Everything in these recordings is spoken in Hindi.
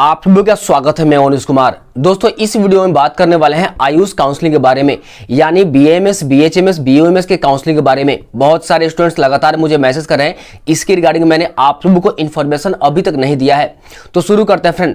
आप लोगों का स्वागत है मैं अनुज कुमार दोस्तों इस वीडियो में बात करने वाले हैं आयुष काउंसलिंग के बारे में यानी बीएमएस, बीएचएमएस, बीओएमएस के काउंसलिंग के बारे में बहुत सारे स्टूडेंट्स लगातार मुझे मैसेज कर रहे हैं इसके रिगार्डिंग मैंने आप लोगों को इन्फॉर्मेशन अभी तक नहीं दिया है तो शुरू करते हैं फ्रेंड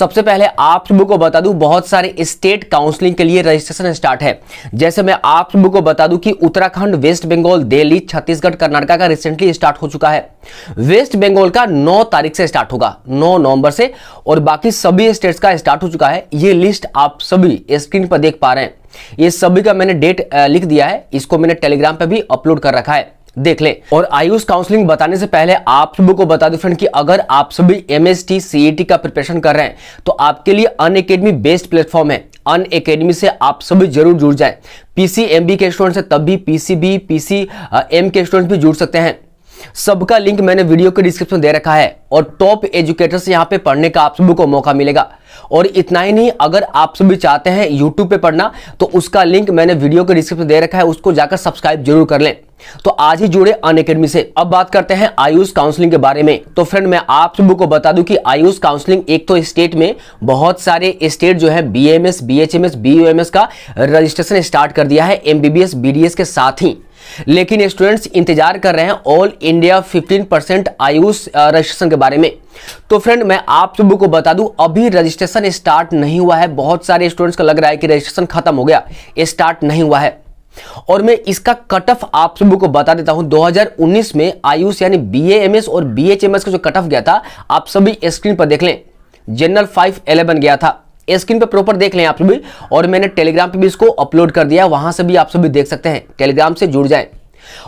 सबसे पहले आप लोगों को बता दूँ बहुत सारे स्टेट काउंसलिंग के लिए रजिस्ट्रेशन स्टार्ट है जैसे मैं आप लोगों को बता दूँ कि उत्तराखंड वेस्ट बंगाल दिल्ली छत्तीसगढ़ कर्नाटका का रिसेंटली स्टार्ट हो चुका है वेस्ट बंगाल का नौ तारीख से स्टार्ट होगा नौ नवंबर से और बाकी सभी स्टेट्स का स्टार्ट हो चुका है ये लिस्ट आप सभी स्क्रीन पर देख पा रहे हैं ये सभी का मैंने डेट लिख दिया है इसको मैंने टेलीग्राम पर भी अपलोड कर रखा है देख ले और आयुष काउंसलिंग बताने से पहले आप सभी को बता दो फ्रेंड कि अगर आप सभी एम एस टी का प्रिपरेशन कर रहे हैं तो आपके लिए अन अकेडमी बेस्ट प्लेटफॉर्म है अन अकेडमी से आप सभी जरूर जुड़ जाएं पीसीएमबी के स्टूडेंट से तब भी पीसीबी पीसीएम के स्टूडेंट भी जुड़ सकते हैं सबका लिंक मैंने वीडियो के डिस्क्रिप्शन दे रखा है और टॉप एजुकेटर्स यहाँ पे पढ़ने का आप सभी को मौका मिलेगा और इतना ही नहीं अगर आप सभी चाहते हैं यूट्यूब पे पढ़ना तो उसका लिंक मैंने वीडियो के डिस्क्रिप्शन दे रखा है उसको जाकर सब्सक्राइब जरूर कर लें तो आज ही जुड़े अन से अब बात करते हैं आयुष काउंसलिंग के बारे में तो फ्रेंड मैं आप सभी को बता दूं कि आयुष काउंसलिंग एक तो स्टेट में बहुत सारे स्टेट जो है बीएमएस बीएचएमएस बीयूएमएस का रजिस्ट्रेशन स्टार्ट कर दिया है एमबीबीएस बीडीएस के साथ ही लेकिन स्टूडेंट्स इंतजार कर रहे हैं All India 15 percent AYUSH registration के बारे में तो फ्रेंड मैं आप सबको को बता दूं अभी रजिस्ट्रेशन स्टार्ट नहीं हुआ है बहुत सारे स्टूडेंट्स का लग रहा है कि रजिस्ट्रेशन खत्म हो गया स्टार्ट नहीं हुआ है और मैं इसका कट ऑफ आप सबको को बता देता हूं 2019 में आयुष यानी बी और बी का जो कट ऑफ गया था आप सभी स्क्रीन पर देख लें जनरल फाइव गया था स्क्रीन पे प्रॉपर देख लें आप सभी और मैंने टेलीग्राम पे भी इसको अपलोड कर दिया वहां से भी आप सभी देख सकते हैं टेलीग्राम से जुड़ जाए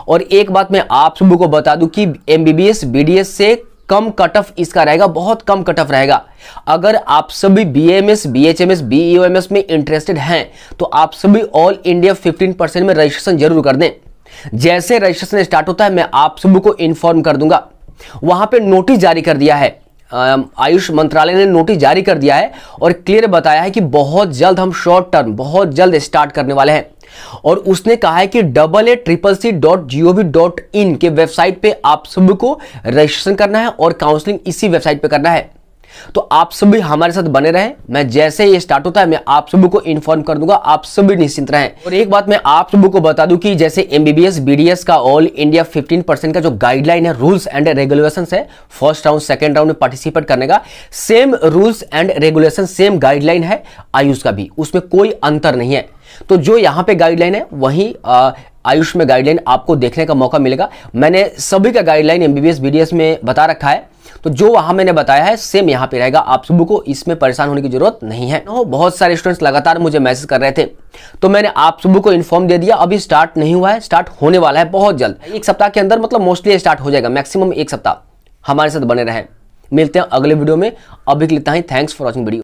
और एक बात मैं आप सभी को बता दूं कि एमबीबीएस बी से कम कट ऑफ इसका रहेगा बहुत कम कट ऑफ रहेगा अगर आप सभी B M S B H M S B M S में इंटरेस्टेड हैं तो आप सभी ऑल इंडिया 15 परसेंट में रजिस्ट्रेशन जरूर कर दें जैसे रजिस्ट्रेशन स्टार्ट होता है मैं आप सभी को इन्फॉर्म कर दूंगा वहां पे नोटिस जारी कर दिया है आयुष मंत्रालय ने नोटिस जारी कर दिया है और क्लियर बताया है कि बहुत जल्द हम शॉर्ट टर्म बहुत जल्द स्टार्ट करने वाले हैं और उसने कहा है कि double A triple C dot GOV dot in के वेबसाइट पे आप सबको रजिस्ट्रेशन करना है और काउंसलिंग इसी वेबसाइट पे करना है तो आप सभी हमारे साथ बने रहें मैं जैसे ये स्टार्ट होता है मैं आप सभी को इन्फॉर्म कर दूंगा आप सभी निश्चिंत रहें और एक बात मैं आप सभी को बता दूं कि जैसे एमबीबीएस बीडीएस का ऑल इंडिया 15 परसेंट का जो गाइडलाइन है रूल्स एंड रेगुलेशन है फर्स्ट राउंड सेकेंड राउंड में पार्टिसिपेट करने का same rules and regulation same guideline है आयुष का भी उसमें कोई अंतर नहीं है तो जो यहां पे गाइडलाइन है वही आयुष में गाइडलाइन आपको देखने का मौका मिलेगा मैंने सभी का गाइडलाइन एमबीबीएस बीडीएस में बता रखा है तो जो वहां मैंने बताया है सेम यहां पे रहेगा आप सबको को इसमें परेशान होने की जरूरत नहीं है तो बहुत सारे स्टूडेंट्स लगातार मुझे मैसेज कर रहे थे तो मैंने आप सबको को इन्फॉर्म दे दिया अभी स्टार्ट नहीं हुआ है स्टार्ट होने वाला है बहुत जल्द एक सप्ताह के अंदर मतलब मोस्टली स्टार्ट हो जाएगा मैक्सिमम एक सप्ताह हमारे साथ बने रहे मिलते हैं अगले वीडियो में अभी के है थैंक्स फॉर वॉचिंग वीडियो